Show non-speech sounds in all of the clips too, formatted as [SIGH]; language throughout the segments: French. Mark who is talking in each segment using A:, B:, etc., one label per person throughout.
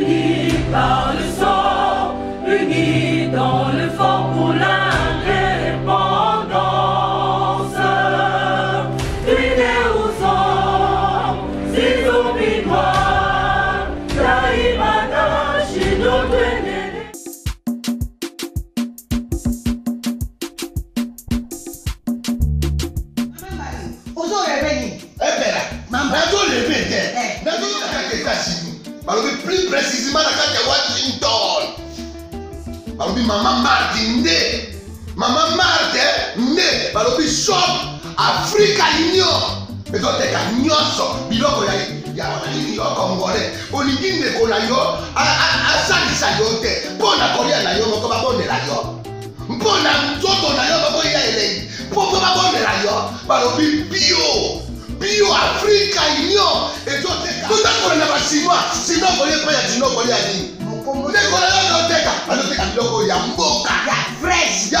A: You.
B: teka nyonso ezoteka nyonso biloko ya malili yo congolais olingi ndeko na yo asalisa yo te mpo na kolia na yo moko babondela yo mpo na nzoto na yo bakoya elei mpo mpo babondela yo balobi bio bio afrika union ezoteka totakola na basinois sino kolia mpe ya sino kolia nini ndeko na yo azoteka azoteka biloko ya mboka ya fresh ya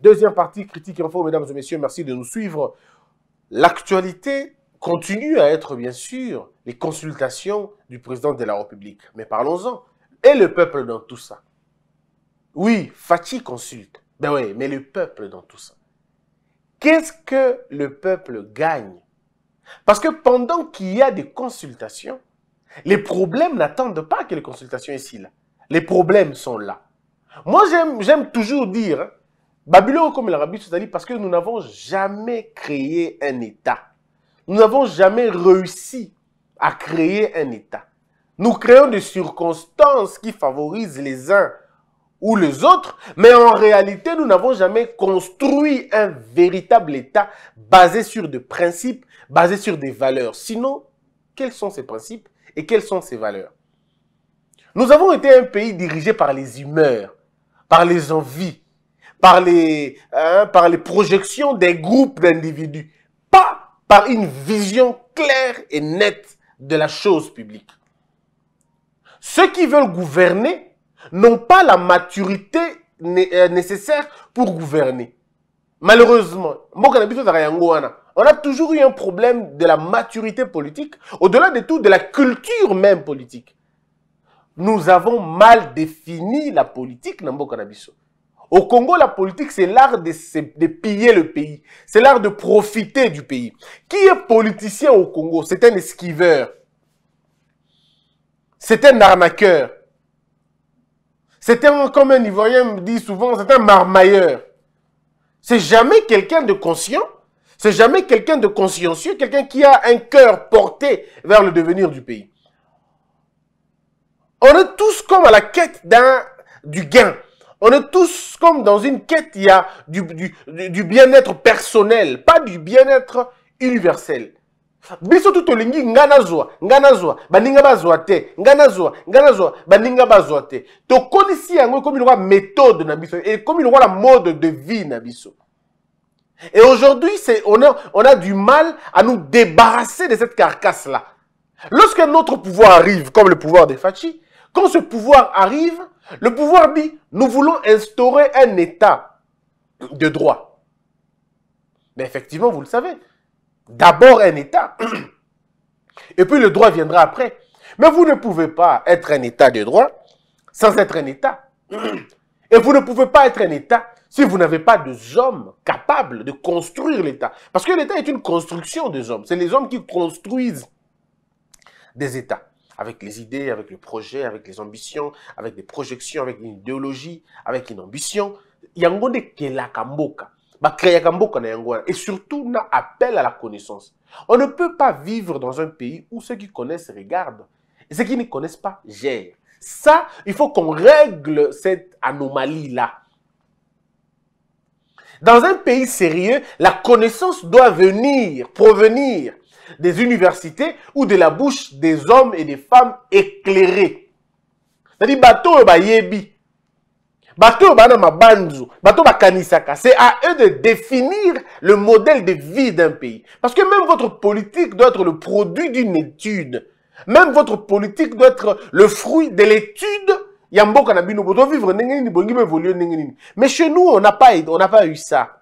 B: Deuxième partie, critique info, mesdames et messieurs, merci de nous suivre. L'actualité continue à être, bien sûr, les consultations du président de la République. Mais parlons-en. Et le peuple dans tout ça oui, Fatih consulte. Ben oui, mais le peuple dans tout ça. Qu'est-ce que le peuple gagne Parce que pendant qu'il y a des consultations, les problèmes n'attendent pas que les consultations ici là. Les problèmes sont là. Moi, j'aime toujours dire, hein, Babylone comme l'Arabie Saoudite, parce que nous n'avons jamais créé un État. Nous n'avons jamais réussi à créer un État. Nous créons des circonstances qui favorisent les uns ou les autres, mais en réalité, nous n'avons jamais construit un véritable État basé sur des principes, basé sur des valeurs. Sinon, quels sont ces principes et quelles sont ces valeurs Nous avons été un pays dirigé par les humeurs, par les envies, par les, hein, par les projections des groupes d'individus, pas par une vision claire et nette de la chose publique. Ceux qui veulent gouverner n'ont pas la maturité euh, nécessaire pour gouverner. Malheureusement, on a toujours eu un problème de la maturité politique, au-delà de tout, de la culture même politique. Nous avons mal défini la politique dans Cannabis. Au Congo, la politique, c'est l'art de, piller le pays. C'est l'art de profiter du pays. Qui est politicien au Congo C'est un esquiveur. C'est un arnaqueur. C'est un, comme un Ivoirien me dit souvent, c'est un marmailleur. C'est jamais quelqu'un de conscient, c'est jamais quelqu'un de consciencieux, quelqu'un qui a un cœur porté vers le devenir du pays. On est tous comme à la quête du gain. On est tous comme dans une quête, il a du bien-être personnel, pas du bien-être universel biso tu lingi ngana nazwa ngana nazwa baninga bazwa te ngai nazwa ngai nazwa baninga bazwa te tokolisi yango ekomi lokola méthode na biso ekomi la mode de vie na et aujourd'hui on a, on a du mal à nous débarrasser de cette carcasse là lorsque notre pouvoir arrive comme le pouvoir de Fachi quand ce pouvoir arrive le pouvoir dit nous voulons instaurer un état de droit mais effectivement vous le savez d'abord un État. Et puis le droit viendra après. Mais vous ne pouvez pas être un État de droit sans être un État. Et vous ne pouvez pas être un État si vous n'avez pas de hommes capables de construire l'État. Parce que l'État est une construction des hommes. C'est les hommes qui construisent des États. Avec les idées, avec le projet, avec les ambitions, avec des projections, avec une idéologie, avec une ambition. Yangonde Kelakamboka et surtout na appel à la connaissance on ne peut pas vivre dans un pays où ceux qui connaissent regardent et ceux qui ne connaissent pas gèrent ça il faut qu'on règle cette anomalie là dans un pays sérieux la connaissance doit venir provenir des universités ou de la bouche des hommes et des femmes éclairés c'est-à-dire bateau euh, bah, yebi bato c'est à eux de définir le modèle de vie d'un pays parce que même votre politique doit être le produit d'une étude même votre politique doit être le fruit de l'étude vivre mais chez nous on n'a pas on n'a pas eu ça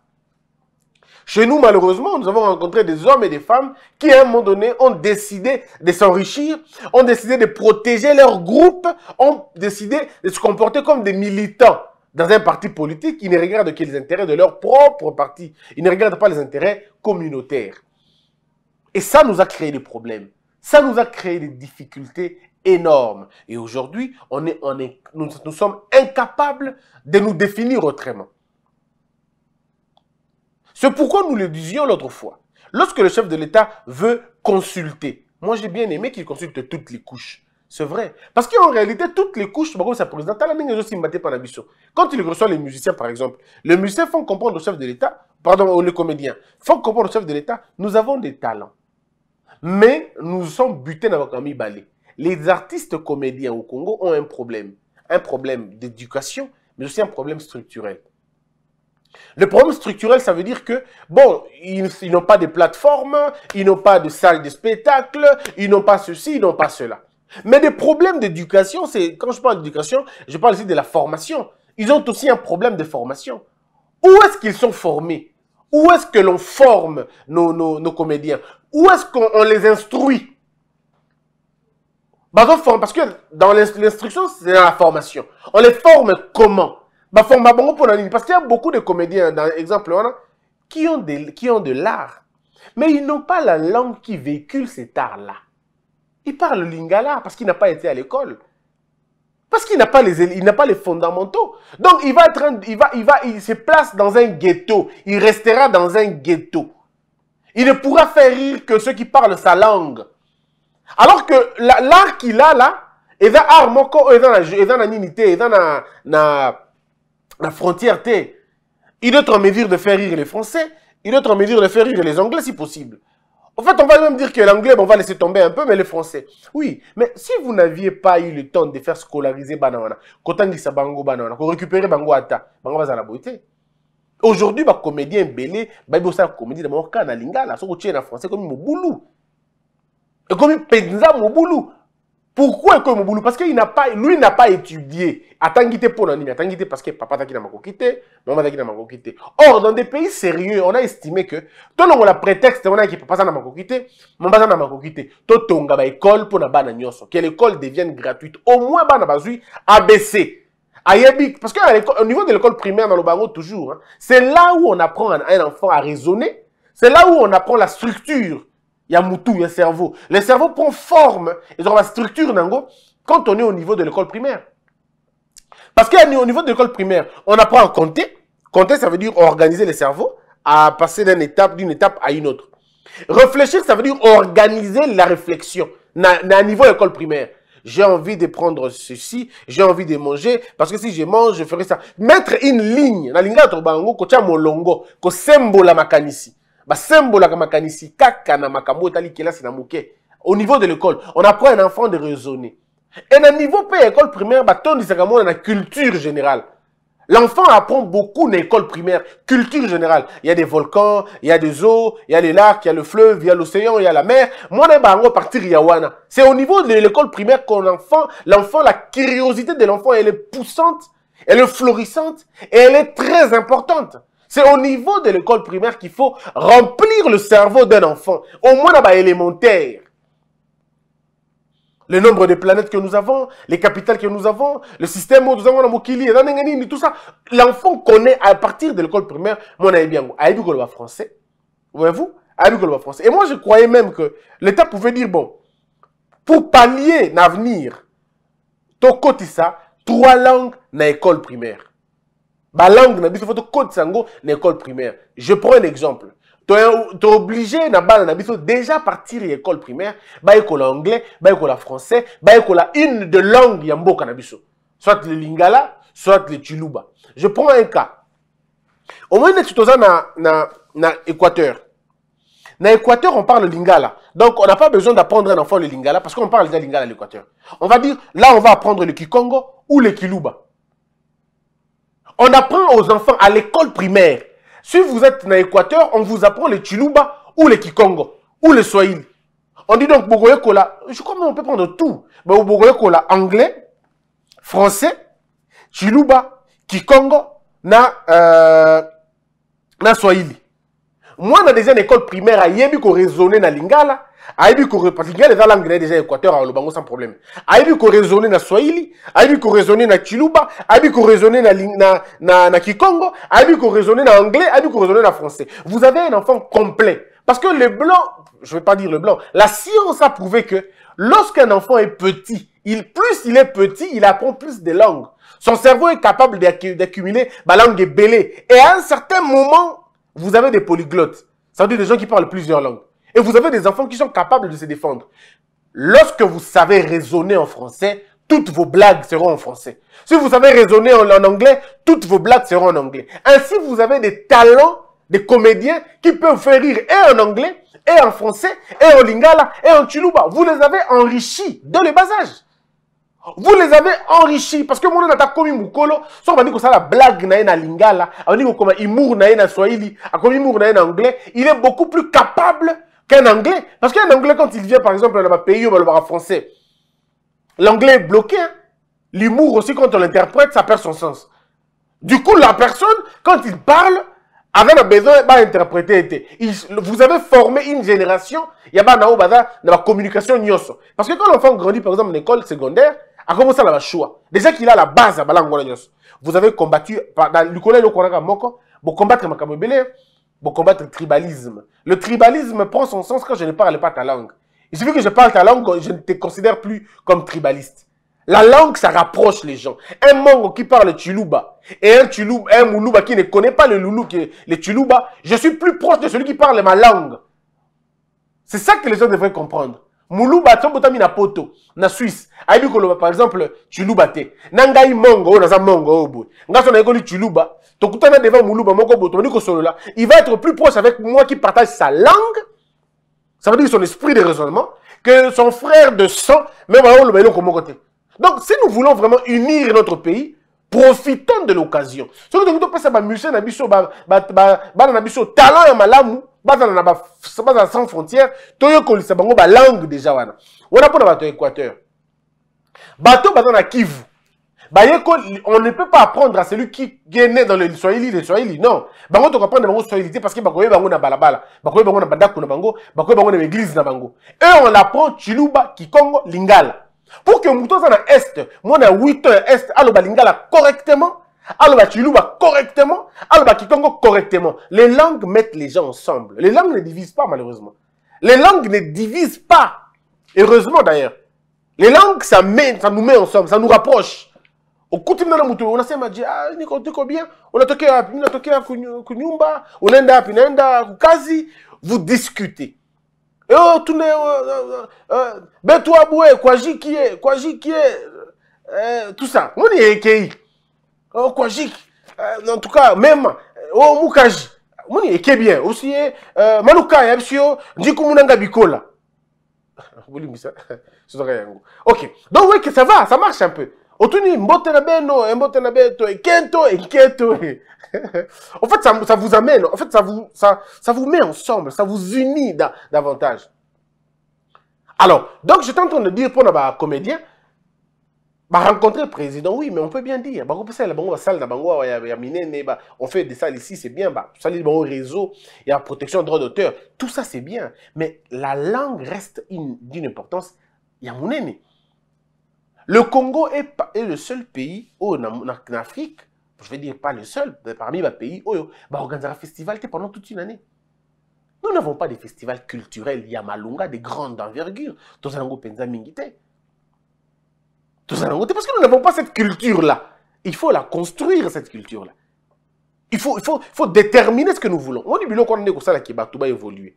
B: chez nous, malheureusement, nous avons rencontré des hommes et des femmes qui, à un moment donné, ont décidé de s'enrichir, ont décidé de protéger leur groupe, ont décidé de se comporter comme des militants dans un parti politique. Ils ne regardent que les intérêts de leur propre parti. Ils ne regardent pas les intérêts communautaires. Et ça nous a créé des problèmes. Ça nous a créé des difficultés énormes. Et aujourd'hui, on est, nous, nous, sommes incapables de nous définir autrement. C'est pourquoi nous le disions l'autre fois. Lorsque le chef de l'État veut consulter, moi j'ai bien aimé qu'il consulte toutes les couches. C'est vrai. Parce qu'en réalité, toutes les couches, par exemple, président, quand il reçoit les musiciens, par exemple, les musiciens font comprendre au chef de l'État, pardon, les comédiens, font comprendre au chef de l'État, nous avons des talents. Mais nous sommes butés dans notre ballet Les artistes comédiens au Congo ont un problème. Un problème d'éducation, mais aussi un problème structurel. Le problème structurel, ça veut dire que, bon, ils, n'ont pas de plateforme, ils n'ont pas de salle de spectacle, ils n'ont pas ceci, ils n'ont pas cela. Mais des problèmes d'éducation, c'est quand je parle d'éducation, je parle aussi de la formation. Ils ont aussi un problème de formation. Où est-ce qu'ils sont formés Où est-ce que l'on forme nos, nos, comédiens Où est-ce qu'on les instruit bah, Parce que dans l'instruction, c'est dans la formation. On les forme comment bah, parce qu'il y a beaucoup de comédiens dans exemple qui ont de, qui ont de l'art mais ils n'ont pas la langue qui véhicule cet art-là. Ils parlent lingala parce qu'il n'a pas été à l'école. Parce qu'il n'a pas les il n'a pas les fondamentaux. Donc il va être, il va il va il se place dans un ghetto, il restera dans un ghetto. Il ne pourra faire rire que ceux qui parlent sa langue. Alors que l'art qu'il a là, et un art moko, et dans la un dans la frontière T. Il doit en mesure de faire rire les Français, il doit en mesure de faire rire les Anglais si possible. En fait, on va même dire que l'anglais, on va laisser tomber un peu, mais les français. Oui, mais si vous n'aviez pas eu le temps de faire scolariser Banana, ça Bango Banana, récupérer Bango Ata, Bango la beauté. Aujourd'hui, bah, comédien belé, bah, il la comédie de Moka, lingala, faire rire en français, comme Mobulu. Et comme Penza Mobulu pourquoi que Mouboulou Parce que n'a pas, lui n'a pas étudié. Attends, pour l'anime, atangité parce que papa n'a pas quitté, maman n'a pas quitté. Or, dans des pays sérieux, on a estimé que, tout le prétexte, on a qui papa n'a pas quitté, maman n'a pas quitté. Tout on a école pour na bana Que l'école devienne gratuite. Au moins, bana bazui, ABC. Ayebik. Parce qu'au niveau de l'école primaire, dans le barreau, toujours, hein, c'est là où on apprend un enfant à raisonner. C'est là où on apprend la structure y moutou, un cerveau. Le cerveau prend forme, et ont la structure nango, quand on est au niveau de l'école primaire. Parce qu'au niveau de l'école primaire, on apprend à compter. Compter, ça veut dire organiser le cerveau, à passer d'une étape, d'une étape à une autre. Réfléchir, ça veut dire organiser la réflexion. à na niveau école primaire. J'ai envie de prendre ceci, j'ai envie de manger, parce que si je mange, je ferai ça. Mettre une ligne, na linga tobango, kocha molongo, la na au niveau de l'école on apprend un enfant de raisonner et au niveau de école primaire batondisaka mona na culture générale L'enfant apprend beaucoup dans l'école primaire, culture générale. Il y a des volcans, il y a des eaux, il y a les lacs, il y a le fleuve, il y a l'océan, il y a la mer. Moi, e on partir Yawana. C'est au niveau de l'école primaire qu'on enfant, l'enfant, la curiosité de l'enfant, elle est poussante, elle est florissante et elle est très importante. C'est au niveau de l'école primaire qu'il faut remplir le cerveau d'un enfant, au moins là-bas élémentaire. Le nombre de planètes que nous avons, les capitales que nous avons, le système où nous avons la Mokili, tout ça. L'enfant connaît à partir de l'école primaire mon à l'école français. Voyez-vous l'école français. Et moi, je croyais même que l'État pouvait dire, bon, pour pallier l'avenir, ça, trois langues dans l'école primaire langue, na biso tu code sango dans l'école primaire je prends un exemple Tu na obligé na biso déjà partir de l'école primaire école anglais bayekola français la une de langue yambo mboka na soit le lingala soit le chiluba je prends un cas moins moins, toza na, na, na équateur na équateur on parle lingala donc on n'a pas besoin d'apprendre un enfant le lingala parce qu'on parle déjà lingala à l'équateur on va dire là on va apprendre le kikongo ou le kiluba on apprend aux enfants à l'école primaire. Si vous êtes dans l'Équateur, on vous apprend les Chiluba ou le Kikongo ou le Swahili. On dit donc Bogoyekola. Je crois qu'on peut prendre tout. Mais ben, au anglais, français, Chiluba, Kikongo, na, euh, na Swahili. Moi, dans des écoles primaires, à Yebi, qu'on raisonnait dans Lingala, ayebi korepatrika eza langue na ye déjà équateur à hein, yango sans problème ayebi raisonné na swahili ayebi raisonné na kiluba ayebi raisonné na, na, na, na kikongo ayebi koraisonne na anglais ayebi koraisonne na français vous avez un enfant complet parce que le blanc je ne vais pas dire le blanc la science a prouvé que lorsqu'un enfant est petit plus il est petit il apprend plus de langues son cerveau est capable d'accumuler la langue belée et à un certain moment vous avez des polyglottes ça veut dire des gens qui parlent plusieurs langues et vous avez des enfants qui sont capables de se défendre. Lorsque vous savez raisonner en français, toutes vos blagues seront en français. Si vous savez raisonner en, anglais, toutes vos blagues seront en anglais. Ainsi, vous avez des talents des comédiens qui peuvent faire rire et en anglais, et en français, et en lingala, et en tuluba. Vous les avez enrichis dans le bas âge. Vous les avez enrichis parce que mon nata komi mukolo, dire que ça la blague na na lingala, comme Il na en swahili, il anglais, il est beaucoup plus capable qu'un Anglais. Parce qu'un Anglais, quand il vient, par exemple, dans le pays où il en français, l'anglais est bloqué. Hein. L'humour aussi, quand on l'interprète, ça perd son sens. Du coup, la personne, quand il parle, avait besoin d'interpréter. Vous avez formé une génération, il y a de la communication Parce que quand l'enfant grandit, par exemple, en école secondaire, à commencer la choix. Déjà qu'il a la base, vous avez combattu, dans le collège, vous combattre pour combattre le tribalisme. Le tribalisme prend son sens quand je ne parle pas ta langue. Il suffit que je parle ta langue, je ne te considère plus comme tribaliste. La langue, ça rapproche les gens. Un Mongo qui parle Chiluba et un, Chiluba, qui ne connaît pas le Loulou, qui le Chiluba, je suis plus proche de celui qui parle ma langue. C'est ça que les gens devraient comprendre muluba atia botami na poto na Suisse. ayebi koloba par exemple tuluba te na mongo oyo naza mongo oyo Ngaso na so tuluba tokutana devant muluba moko boye tomandi là. il va être plus proche avec moi qui partage sa langue ça veut dire son esprit de raisonnement que son frère de sang même le eloko comme te donc si nous voulons vraiment unir notre pays profitons de l'occasion soki tokoki topesa bamusicien na biso bana na biso talent ya malamu bazala na bazala sans frontières toyokolisa bango langue déjà wana a pas bato bateau équateur bato baza kivu bayekoli on ne peut pas apprendre à celui qui est né dans le swahili le swahili non bango apprendre bango swahili parce que bakoyeba bango na balabala on bango na na bango bakoyeba bango na baeglise na bango Et on apprend chiluba kikongo lingala pour que moto aza dans este mwana ya 8 ans est este aloba lingala correctement tu chiluba correctement tu kikongo correctement les langues mettent les gens ensemble les langues ne divisent pas malheureusement les langues ne divisent pas heureusement d'ailleurs les langues ça, met, ça nous met ensemble ça nous rapproche On a mutu unasema dit, ah, ni tuko bien unatokea wapi mimi natokea kunyumba on wapi naenda kukazi vous discutez eh oh tout euh, euh, betu abue kwa jikie kwa jikie euh, tout ça on est Kwajik, oh, euh, en tout cas, même, euh, oh, Moukaji, Mouni est bien, aussi, euh, Manuka, Yabsio, Dikumunanga Bikola. [LAUGHS] [LAUGHS] Hein, ok, donc oui, que ça va, ça marche un peu. Otuni, mbote na beno, mbote na beto, kento, keto. [LAUGHS] En fait, ça, ça vous amène, en fait, ça vous, ça, ça vous met ensemble, ça vous unit davantage. Alors, donc, je t'entends en train de dire pour nos bah, comédiens, bah, rencontrer le président, oui, mais on peut bien dire. Bah, la on fait des salles ici, c'est bien. Bah, salle un réseau, il y a protection des droits d'auteur. Tout ça, c'est bien. Mais la langue reste d'une importance. y a mon Le Congo est, le seul pays oh, en Afrique, je vais dire pas le seul, mais parmi les pays, où oh, oh, bah, organisera un festival pendant toute une année. Nous n'avons pas de festivals culturels, il y a Malunga, des grandes envergures. Tout ça, parce que nous n'avons pas cette culture-là. Il faut la construire, cette culture-là. Il faut, il, faut, déterminer ce que nous voulons. On dit ça, va évoluer.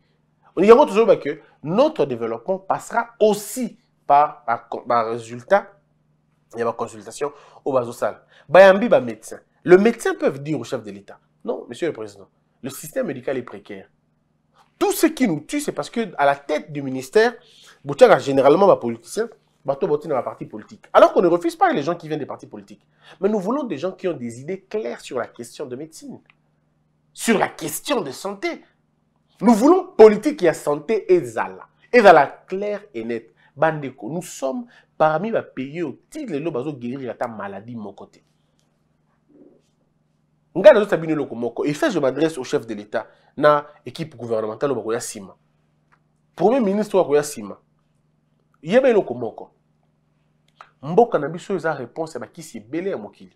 B: On dit toujours que notre développement passera aussi par, par, par résultat et par consultation au bas de bah médecin. Le médecin peut dire au chef de l'État Non, monsieur le président, le système médical est précaire. Tout ce qui nous tue, c'est parce que à la tête du ministère, Boutiaga, généralement, ma politicien, dans la partie politique. Alors qu'on ne refuse pas les gens qui viennent des partis politiques. Mais nous voulons des gens qui ont des idées claires sur la question de médecine, sur la question de santé. Nous voulons politique et santé et Zala. Et Zala claire et nette. Bandeko, nous sommes parmi les pays où titre le guérir ta maladie mon côté. Et fait, je m'adresse au chef de l'État, na équipe gouvernementale, au Sima. Premier ministre, au Sima. Il y a un mboka na biso eza réponse ya bakisi mokili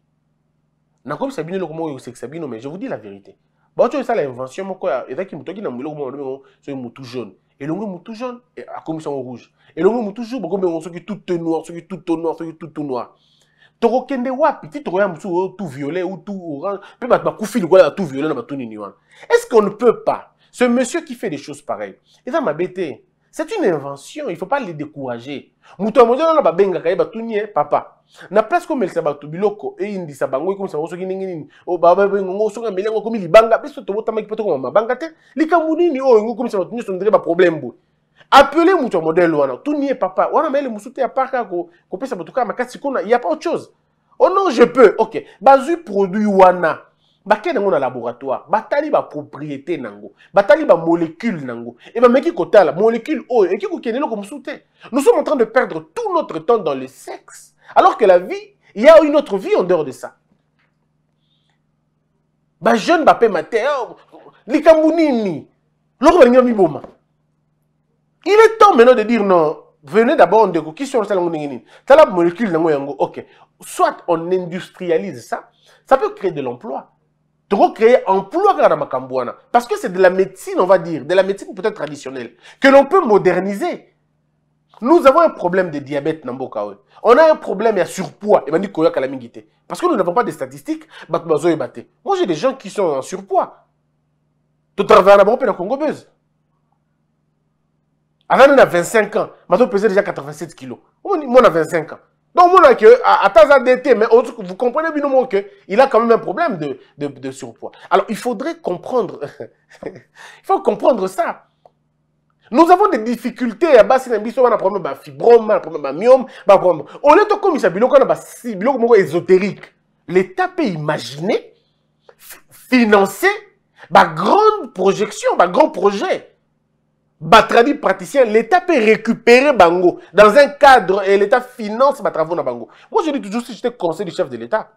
B: na ko nakobisa bino eloko c'est osekisa bino mais je vous dis la vérité baoto ça invention moko ya ezalaki moto aki na eloko moko babengo soki motu jaune elongo motu jaune e, akomisi yango rouge elongo motu jour bakobengo qui tout noir qui tout noir qui tout noir tokokende wapi ti tokoya mosusu oyo tout violet ou tout orange mpe bato bakufi likola tout violet na ba nini wana est ce qu'on ne peut pas ce monsieur qui fait des choses pareilles eza mabe te c'est une invention, il ne faut pas les décourager. Mouton mojo na babenga kaye batunye papa. Na place ko melisa bato biloko e indi sa bango comme e ça oso ki ningi nini. O baba ngosonga ngo so ka libanga biso to botama ki poto ko mabanga te. Likambu nini o ngo comme ça batunye ba problème bo. Appeler mouton modèle wana tunye papa. Wana mele musute ya parka ko ko pesa bato ka makasi kona, il y a pas autre chose. Oh non, je peux. OK. Bazu produit wana bakende dans na laboratoire batali ba propriété nango, batali Et na yango meki kota kotala molécule et qui kokende eloko mosusu nous sommes en train de perdre tout notre temps dans le sexe alors que la vie il y a une autre vie en dehors de ça ba bapema mater, likambo nini loko balingi boma. il est temps maintenant de dire non venez d'abord on qui sur ça yango c'est nini la molécule nango yango ok soit on industrialise ça ça peut créer de l'emploi recréer emploi parce que c'est de la médecine, on va dire, de la médecine peut-être traditionnelle, que l'on peut moderniser. Nous avons un problème de diabète dans On a un problème à surpoids. Parce que nous n'avons pas de statistiques. Moi, j'ai des gens qui sont en surpoids. Tout travail à la Congo Buzz. Avant, on a 25 ans. Maintenant, on pesait déjà 87 kilos. Moi, on a 25 ans. Donc, on que, à, à mais vous comprenez bien que il a quand même un problème de, de, de surpoids. Alors, il faudrait comprendre, [LAUGHS] il faut comprendre ça. Nous avons des difficultés à basse nambiso on a problème de bah, fibrome, un problème de bah, myome, on bah, problème. de lieu de comme ça, il y a biloko ésotérique. L'état peut imaginer financer ba grande projection, ba grand projet batradi praticien, l'État peut récupérer Bango dans un cadre et l'État finance travaux dans Bango. Moi, je dis toujours, si j'étais conseiller du chef de l'État,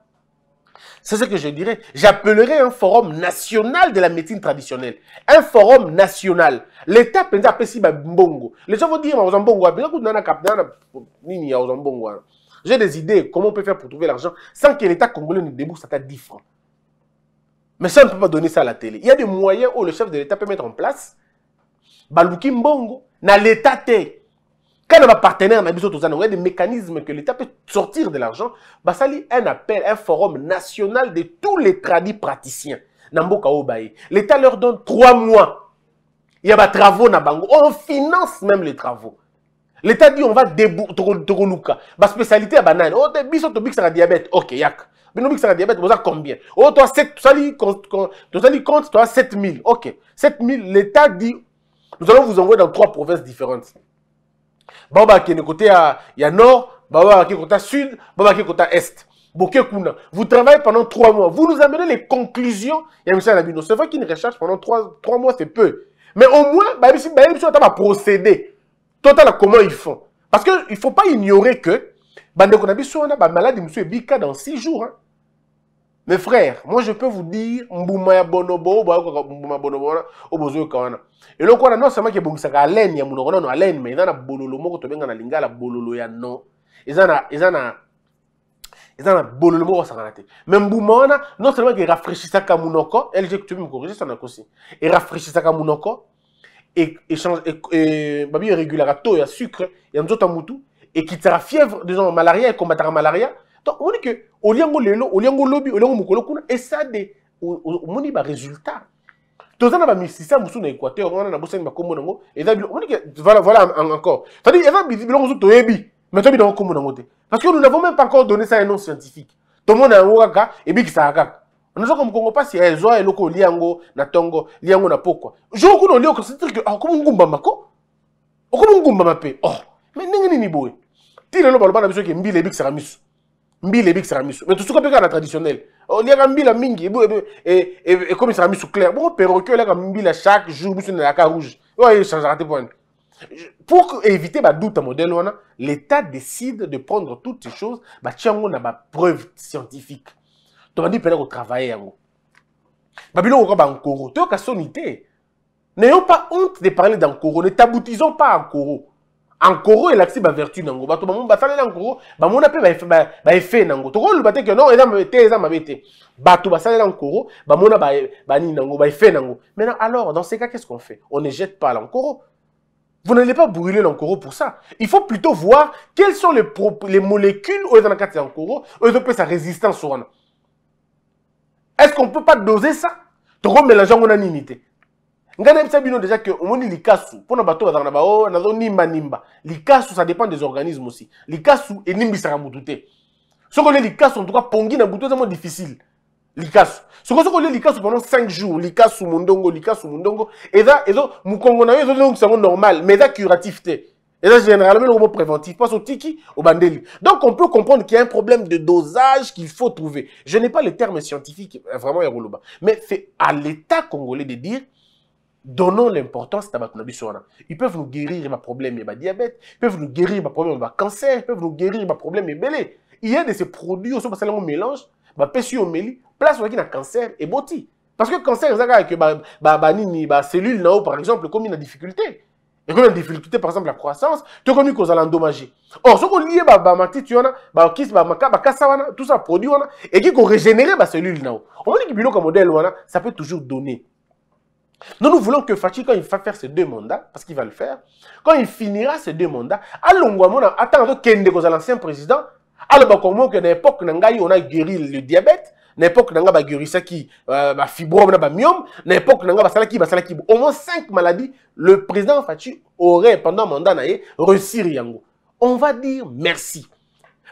B: c'est ce que je dirais. J'appellerai un forum national de la médecine traditionnelle. Un forum national. L'État peut dire, si Bongo. Les gens vont dire, J'ai des idées, comment on peut faire pour trouver l'argent sans que l'État congolais ne débourse à 10 francs. Mais ça, on ne peut pas donner ça à la télé. Il y a des moyens où le chef de l'État peut mettre en place baluki mbongo na l'état te kana bapartenaire na biso toza nango ya des mécanismes que l'état peut sortir de l'argent basali un appel un forum national de tous les tradis praticiens namboka l'état leur donne trois mois Il y travaux na bango on finance même les travaux l'état dit on va spécialité, baspécialité ya a des oh, te biso tobikisaka diabète ok yak bino obikisaka diabète avez combien o oh, tosali compte toi 7000 ok 7000 l'état dit nous allons vous envoyer dans trois provinces différentes. Baba qui est côté nord, Baba qui est côté sud, Baba qui est côté est. vous travaillez pendant trois mois. Vous nous amenez les conclusions. Il y a Monsieur Nabino. C'est vrai qu'une recherche pendant trois, mois, c'est peu. Mais au moins, Babisi, Babisi, on va procéder. Total, comment ils font Parce qu'il ne faut pas ignorer que, Bande monsieur on bah, malade, monsieur Bika dans six jours. Hein. Mes frères, moi je peux vous dire, Mboumaya Bonobo, Mbouma Bonobo, Obozo Kawana. Et donc, on a non seulement que Bongsaka Alain, il y a mon non, laine mais il y a Bololo, Moko Tobenga, Lingala, Bololo, il y a non. Ils ont a, ils ils Bololo, Moko Sakanate. Mais Mbouma, non seulement qui rafraîchit ça comme Mounoko, elle, j'ai que tu me corriger, ça n'a aussi. et rafraîchit ça comme Mounoko, et change et Babi, il régulera taux, il a sucre, il y a un autre et qui tira fièvre, disons, malaria, et combattra malaria donc on omoni ke oliango lelo oliango lobi oliango mokolo kuna esade omoni baresultat toza na bamysticien mosusu na équateur wana na bosani bakombo nango on omoni ke voilà encore cetadire eza biloko mosusu toyebi mais toyebi nango kombo nango te parce que nous n'avons même pas encore donné ça un nom scientifique tout le monde a yango kaka ebikisaka kaka nazaka mokongo mpasi ezwa eloko olia yango na tongo liango ntongo lia yango na pokwa jour kuna olia oconcentre ke okomi oh, ngumbama ko okomi oh, ngumbama mpe oh mais ndenge nini boye ti lelo baloba na biso ke mbila ebikisaka mis mbila mais tout me tosuka mpe kaka na traditionnel oliaka oh, mbila mingi mis sous clair bon perroquet oliaka mbila chaque jour la nalaka rouge oyo echangeaka te mpona pour éviter badoute modèle a l'état décide de prendre toutes ces choses bah, on a na preuve scientifique tu tobandi mpena kotravaille hein, yango babiloko coro bankoro cas son sonité n'ayons pas honte de parler d'un coro ne t'aboutissons pas à coro en encore elaksi vertu nango bato bamongo basalela encore bamona mpe baefe nango le te que non te eza mabe te bato basalela encore bamona banini e- nango baefe nango maintenant alors dans ces cas qu'est ce qu'on fait on ne jette pas l'encore Vous n'allez pas brûler l'encoro pour ça. Il faut plutôt voir quelles sont les, les molécules aux dans la carte l'encoro, peut ils sa résistance. Est-ce qu'on peut pas doser ça Tu mélanger en unité ngai nayebisa bino déjà ke omoni likasu mpona bato bazalaka na bao nazonimbanimba likasu ça dépend des organismes aussi likasu enimbisaka motu te soki olie likasu en tout cas pongi na butu eza mo difficile likasu soko soki olie likasu pendant 5 jours likasu mondongo likasu mondongo et ça, Mukongo na yo ezolongisango normal mais ça curatif Et ça généralement le robot préventif au tiki au bandeli. donc on peut comprendre qu'il y a un problème de dosage qu'il faut trouver je n'ai pas les termes scientifiques vraiment ya mais c'est à l'état congolais de dire Donnons l'importance à Ils peuvent nous guérir ma problème et ma diabète, ils peuvent nous guérir ma problème ma cancer, ils peuvent nous guérir ma problème et belé. Il y a de ces produits aussi parce qu'on mélange, ma pessu au méli, place où bah, bah, bah, il y a cancer et boti. Parce que cancer, c'est que bah, bah, bah, cellule là par exemple, comme a difficulté. Et comme a difficulté, par exemple, la croissance, tu as commis qu'on Or, ce qu'on lié, ma bah, tu en as, ma kiss, ma bah, tout ça, produit, et qui qu'on régénère ma cellule On dit que le modèle, ça peut toujours donner. Nous, nous voulons que Fachi, quand il va faire ses deux mandats, parce qu'il va le faire, quand il finira ses deux mandats, à Longwamona, attends, l'ancien président, à l'époque bah, que l'époque, on a guéri le diabète, à l'époque où ça qui guéri euh, bah, fibrome na bah, à myome na époque ça qui salaki au moins cinq maladies le président Fachi aurait pendant mandat réussi ye on va dire merci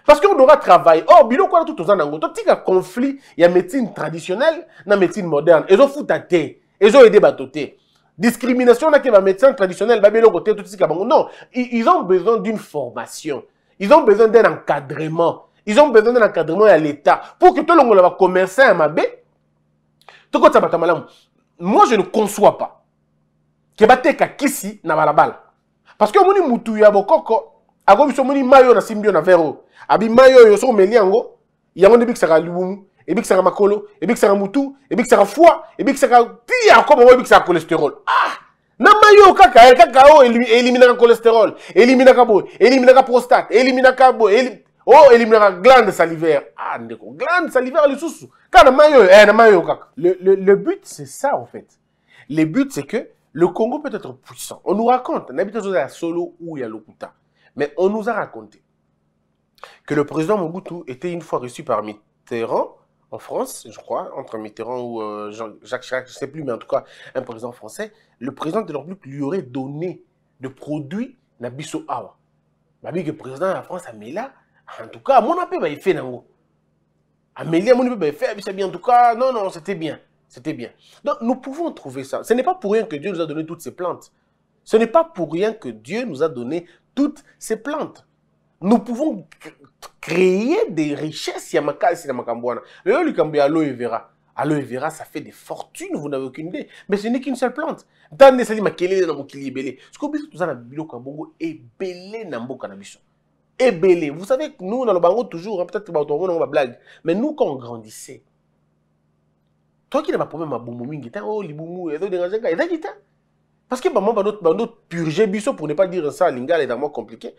B: parce qu'on aura travaillé or quoi tout aux nango conflit, un conflit a médecine traditionnelle la médecine moderne ils à te ils ont aidé Batoté. discrimination là que ba médecin traditionnel babeloko tout totisika bango non ils ont besoin d'une formation ils ont besoin d'un encadrement ils ont besoin d'un encadrement à l'état pour que tout tolongola bacommerçant ya mabe tokotisa bato ya moi je ne conçois pas ke bateka kisi na balle. parce que moni mutu ya bokoko akomi so mayo na simbio na vere abi mayo yo soki meliango, yango yango nde ka libumu et ebikisaka makolo bien que ça foi encore ti bien que ça cholestérol ah na mai oyo kaka eh, kaka oyo oh, le cholestérol cabo, élimine la prostate cabo, oh élimine la glande salivaire ah ndeko glande salivaire le sous na mayo, eh, na mai le, le, but c'est ça en fait le but c'est que le congo peut être puissant on nous raconte à bito à solo ou a lokuta mais on nous a raconté que le président Mobutu était une fois reçu par Mitterrand en France, je crois, entre Mitterrand ou euh, Jacques Chirac, je ne sais plus, mais en tout cas, un président français, le président de l'Europe lui aurait donné de produits Nabiso Awa. Mais bah le président de la France, Améla, en tout cas, mon appel, bah, il fait Nango. Amélie, mon appel, bah, il fait, ah, en tout cas, non, non, c'était bien. C'était bien. Donc, nous pouvons trouver ça. Ce n'est pas pour rien que Dieu nous a donné toutes ces plantes. Ce n'est pas pour rien que Dieu nous a donné toutes ces plantes nous pouvons créer des richesses. Il y a Le Lukambi aloe vera. Aloe vera, ça fait des fortunes, vous n'avez aucune idée. Mais ce n'est qu'une seule plante. Dans les salima kelele na mokili ebele. Ce que qu'on dit, tout ça, biloko bongo ebele dans mboka na biso. Ebele. Vous savez que nous, dans le bango, toujours, hein. peut-être que on va blague. Mais nous, quand on grandissait, toi qui n'as pas problème à Boumo Mingi, oh, Liboumou, et d'autres, et d'autres, parce que maman, bah, notre, purger biso, pour ne pas dire ça, lingala est vraiment compliqué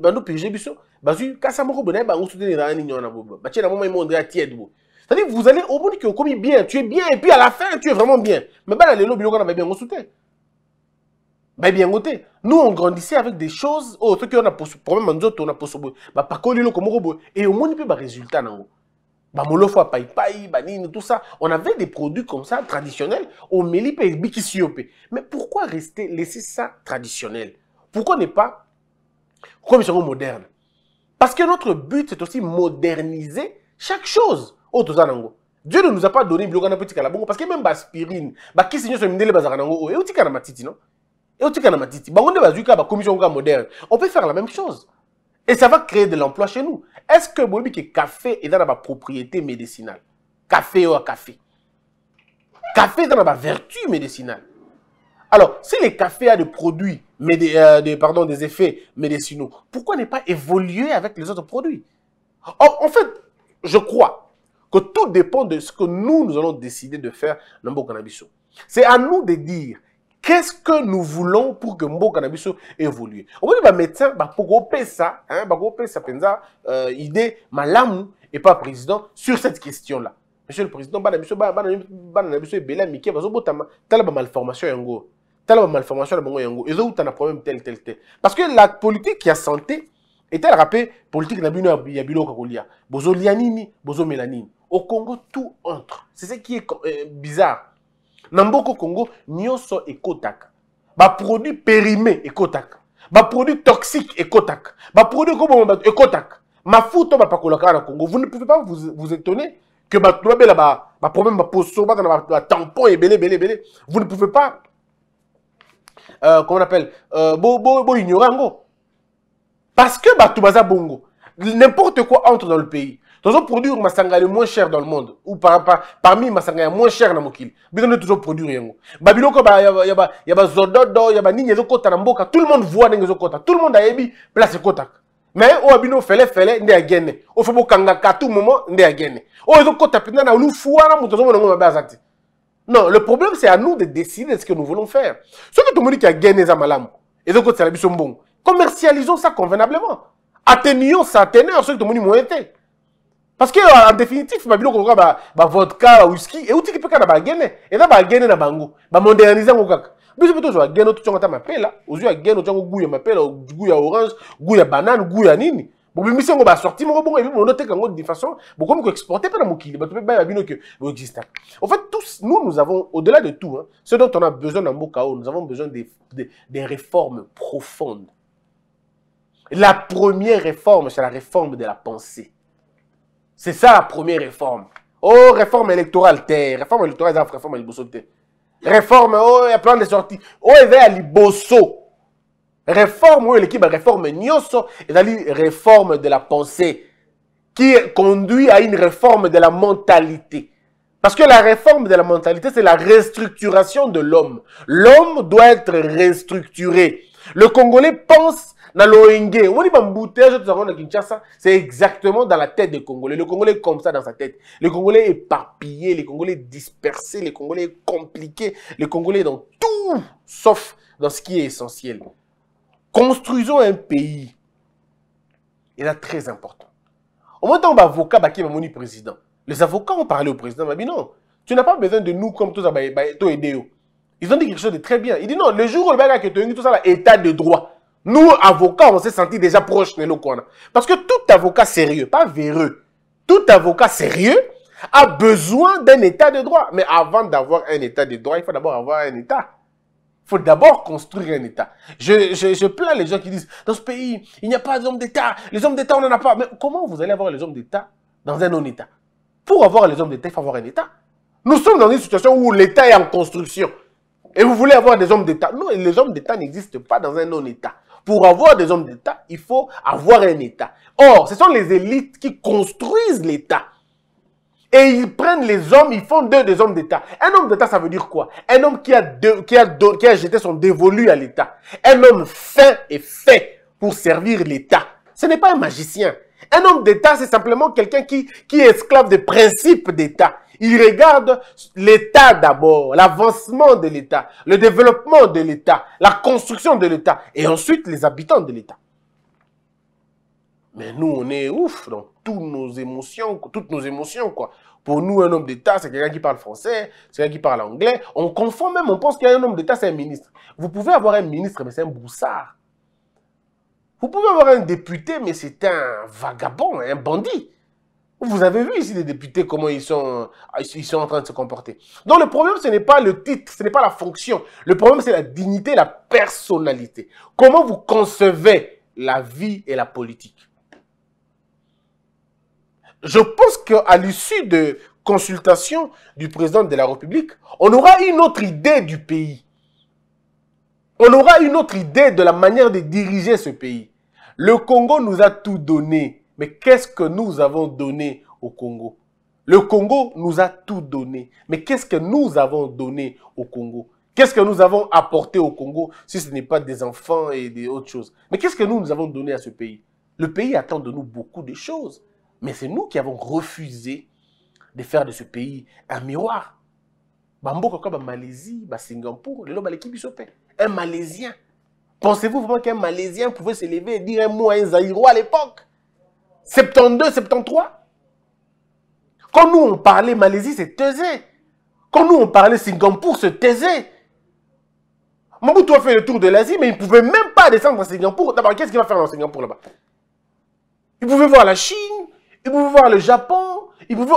B: bando piéger biso bazwi kasa moko boye na ye bango soutenir aa nini wana boye batie na moma ye mondre atiede bo c'est-à-dire vous allez au que ke okomi bien tu es bien et puis à la fin tu es vraiment bien mais ben bana lelo biloko wana bayebi yango soutien bayebi bien te nous on grandissait avec des choses autres oyo soki oyo na problème ya nzoto na poso boye bapakoli eloko moko boye e omoni mpe barésultat nango bamolofo ya paipai banini tout ça on avait des produits comme ça traditionnels au mpe ebikisi yo mais pourquoi rester laisser ça traditionnel pourquoi n'est pas comme sommes modernes. Parce que notre but, c'est aussi moderniser chaque chose. Oh, Dieu ne nous a pas donné un petit calabongo parce que même aspirine, bah qui signe sur le bazarango, et outi matiti non Et outi matiti. Bah on bah, commission moderne. On peut faire la même chose. Et ça va créer de l'emploi chez nous. Est-ce que le qui café est dans la propriété médicinale Café ou oh, café. Café est dans la vertu médicinale. Alors, si le café a des produits, mais euh, des, pardon, des effets médicinaux, pourquoi ne pas évoluer avec les autres produits Or, En fait, je crois que tout dépend de ce que nous, nous allons décider de faire dans Mbo C'est à nous de dire qu'est-ce que nous voulons pour que Mbo Cannabiso évolue. On va dire, bah, médecin, bah, pour qu'on ça, hein, bah, cette ça, pensa, euh, idée, malamu, et pas président, sur cette question-là. Monsieur le Président, bana biso bana bah, biso ebela mike bazobotama tala ba malformation yango Congo. malformation na bango yango as un problème tel tel tel parce que la politique a santé est elle rappelée, politique bino ya biloko ya kolia bozolia nini bozomela au congo tout entre c'est ce qui est euh, bizarre. bizarre na mboka congo nyonso Ba produit périmé Ba produit toxique ekotaka produit ekoboma bato Ma mafuta Ma bapakolaka colocar au congo vous ne pouvez pas vous, vous étonner que ma problème baproblème baposo un tampon et belé, belé, belé. vous ne pouvez pas euh, comment on appelle, euh, bo, bo, bo ignorant. Parce que bah, basa Bongo, n'importe quoi entre dans le pays. Toujours produire Masanga le moins cher dans le monde, ou parmi Masanga le moins cher dans Mokili. Mais on toujours produire Yango. Babiloko, il y a Zododo, il y a Nini, Kota, Namboka. Tout le monde voit Nengezo Kota. Tout le monde a Ebi, place Kota. Mais au abino fele fele nde agene. Au fait, kangaka tout moment nde agene. Au ezokota pendant na ulufuana mutozo monongo mabazati. Non, le problème, c'est à nous de décider ce que nous voulons faire. Ce que tout le monde qui a gagné les amalam, et de côté, c'est bon. Commercialisons ça convenablement. Atteignons ça, teneur, ce que tout le monde a Parce que, en définitive, ma bilo, bah, bah, vodka, whisky, et outil qui peut gagner, gagné et là, bah, gagner, na bango, bah, moderniser, mon gars. tout mpe tozwa geno totyanga ta mapela Aux yeux, gagner tyango gu ya mapela gu ya orange gu ya banane gu ya nini on va sortir mon bon, et bondo oteka yango de façon beaucoup bokomi la mpe mais tu peux pas baya que ke boexista en fait tous nous nous avons au delà de tout hein, ce dont on a besoin dans mboka nous avons besoin des, des, réformes profondes la première réforme c'est la réforme de la pensée c'est ça la première réforme oh réforme électorale te réforme électorale réforme ya liboso réforme oyo oh, ya plan de sorties. Oh oh, eza ya liboso réforme réforme réforme nyoso et la réforme de la pensée qui conduit à une réforme de la mentalité parce que la réforme de la mentalité c'est la restructuration de l'homme l'homme doit être restructuré le congolais pense na loenge c'est exactement dans la tête des congolais le congolais est comme ça dans sa tête le congolais est papillé, le congolais est dispersé le congolais est compliqué le congolais est dans tout sauf dans ce qui est essentiel Construisons un pays. Et là, très important. Au moment où avocat bah, qui est mon président, les avocats ont parlé au président, mais bah, non, tu n'as pas besoin de nous comme tous bah, Ils ont dit quelque chose de très bien. Il dit non, le jour où le est que tout ça, l'État de droit. Nous, avocats, on s'est sentis déjà proches de nos Parce que tout avocat sérieux, pas véreux, tout avocat sérieux a besoin d'un état de droit. Mais avant d'avoir un état de droit, il faut d'abord avoir un état faut d'abord construire un État. Je, je, plains les gens qui disent, dans ce pays, il n'y a pas d'hommes d'État. Les hommes d'État, on n'en a pas. Mais comment vous allez avoir les hommes d'État dans un non-État Pour avoir les hommes d'État, il faut avoir un État. Nous sommes dans une situation où l'État est en construction. Et vous voulez avoir des hommes d'État. Non, les hommes d'État n'existent pas dans un non-État. Pour avoir des hommes d'État, il faut avoir un État. Or, ce sont les élites qui construisent l'État. Et ils prennent les hommes, ils font d'eux des hommes d'État. Un homme d'État, ça veut dire quoi Un homme qui a, qui, a qui a jeté son dévolu à l'État. Un homme fait et fait pour servir l'État. Ce n'est pas un magicien. Un homme d'État, c'est simplement quelqu'un qui, qui est esclave des principes d'État. Il regarde l'État d'abord, l'avancement de l'État, le développement de l'État, la construction de l'État et ensuite les habitants de l'État. Mais nous, on est ouf dans toutes nos émotions, toutes nos émotions, quoi. Pour nous, un homme d'État, c'est quelqu'un qui parle français, c'est quelqu'un qui parle anglais. On confond même, on pense qu'un homme d'État, c'est un ministre. Vous pouvez avoir un ministre, mais c'est un boussard. Vous pouvez avoir un député, mais c'est un vagabond, hein, un bandit. Vous avez vu ici les députés, comment ils sont, ah, ils sont en train de se comporter. Donc le problème, ce n'est pas le titre, ce n'est pas la fonction. Le problème, c'est la dignité, la personnalité. Comment vous concevez la vie et la politique je pense qu'à l'issue de consultations du président de la République, on aura une autre idée du pays. On aura une autre idée de la manière de diriger ce pays. Le Congo nous a tout donné. Mais qu'est-ce que nous avons donné au Congo Le Congo nous a tout donné. Mais qu'est-ce que nous avons donné au Congo Qu'est-ce que nous avons apporté au Congo si ce n'est pas des enfants et des autres choses Mais qu'est-ce que nous, nous avons donné à ce pays Le pays attend de nous beaucoup de choses. Mais c'est nous qui avons refusé de faire de ce pays un miroir. Bambo Malaisie, Singapour, Un Malaisien. Pensez-vous vraiment qu'un Malaisien pouvait se lever et dire un mot à un Zaïrois à l'époque 72, 73 Quand nous on parlait Malaisie, c'est taisé. Quand nous on parlait Singapour, c'est taisé. Mobutu a fait le tour de l'Asie, mais il ne pouvait même pas descendre à Singapour. D'abord, qu'est-ce qu'il va faire dans Singapour là-bas Il pouvait voir la Chine, ils pouvaient voir le Japon. Ils pouvaient...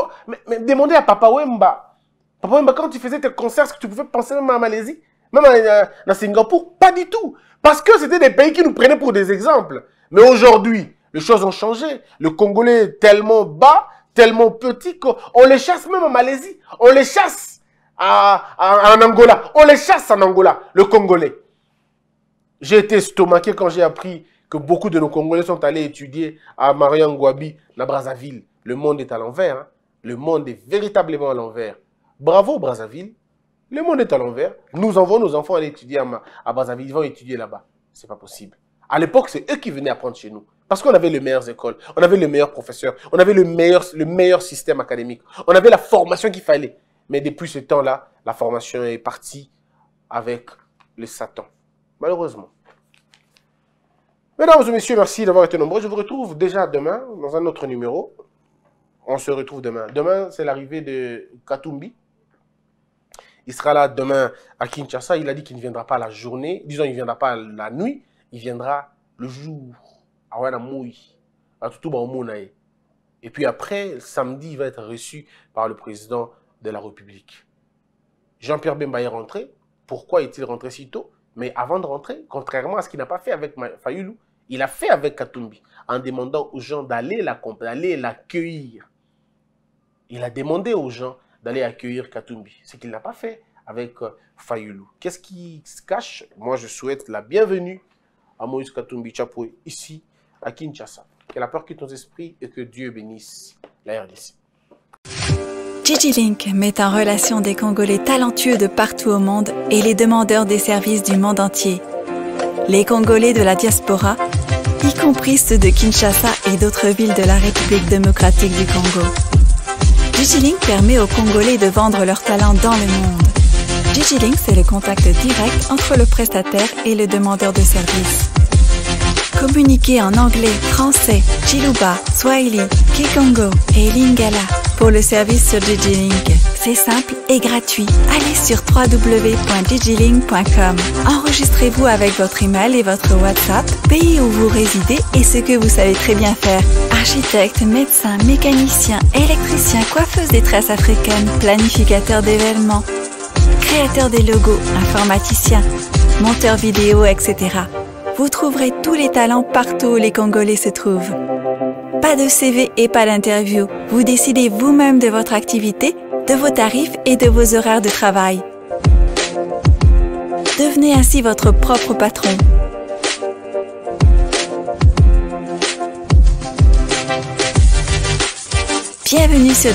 B: mais, demandez à Papa Wemba. Papa Wemba, quand tu faisais tes concerts, est-ce que tu pouvais penser même à Malaisie Même à, euh, Singapour Pas du tout. Parce que c'était des pays qui nous prenaient pour des exemples. Mais aujourd'hui, les choses ont changé. Le Congolais est tellement bas, tellement petit qu'on les chasse même en Malaisie. On les chasse en Angola. On les chasse en Angola, le Congolais. J'ai été estomaqué quand j'ai appris que beaucoup de nos Congolais sont allés étudier à Marianne gouabi à Brazzaville. Le monde est à l'envers. Hein. Le monde est véritablement à l'envers. Bravo Brazzaville. Le monde est à l'envers. Nous envoyons nos enfants aller étudier à, Brazzaville. Ils vont étudier là-bas. Ce n'est pas possible. À l'époque, c'est eux qui venaient apprendre chez nous. Parce qu'on avait les meilleures écoles, on avait les meilleurs professeurs, on avait le meilleur, le meilleur système académique, on avait la formation qu'il fallait. Mais depuis ce temps-là, la formation est partie avec le Satan. Malheureusement. Mesdames et messieurs, merci d'avoir été nombreux. Je vous retrouve déjà demain dans un autre numéro. On se retrouve demain. Demain, c'est l'arrivée de Katumbi. Il sera là demain à Kinshasa. Il a dit qu'il ne viendra pas la journée. Disons, il ne viendra pas la nuit. Il viendra le jour. À Wanamoui. À Et puis après, samedi, il va être reçu par le président de la République. Jean-Pierre Bemba est rentré. Pourquoi est-il rentré si tôt mais avant de rentrer, contrairement à ce qu'il n'a pas fait avec Fayoulou, il a fait avec Katumbi en demandant aux gens d'aller l'accueillir. Il a demandé aux gens d'aller accueillir Katumbi, ce qu'il n'a pas fait avec euh, Fayoulou. Qu'est-ce qui se cache Moi, je souhaite la bienvenue à Moïse Katumbi Chapoué, ici, à Kinshasa. Que la peur quitte nos esprits et que Dieu bénisse la RDC.
A: Gigi Link met en relation des Congolais talentueux de partout au monde et les demandeurs des services du monde entier. Les Congolais de la diaspora, y compris ceux de Kinshasa et d'autres villes de la République démocratique du Congo. Link permet aux Congolais de vendre leurs talents dans le monde. Link c'est le contact direct entre le prestataire et le demandeur de services. Communiquer en anglais, français, Chiluba, Swahili, Kikongo et Lingala pour le service sur Digilink. C'est simple et gratuit. Allez sur www.digilink.com. Enregistrez-vous avec votre email et votre WhatsApp, pays où vous résidez et ce que vous savez très bien faire. Architecte, médecin, mécanicien, électricien, coiffeuse des traces africaines, planificateur d'événements, créateur des logos, informaticien, monteur vidéo, etc. Vous trouverez tous les talents partout où les Congolais se trouvent. Pas de CV et pas d'interview. Vous décidez vous-même de votre activité, de vos tarifs et de vos horaires de travail. Devenez ainsi votre propre patron. Bienvenue sur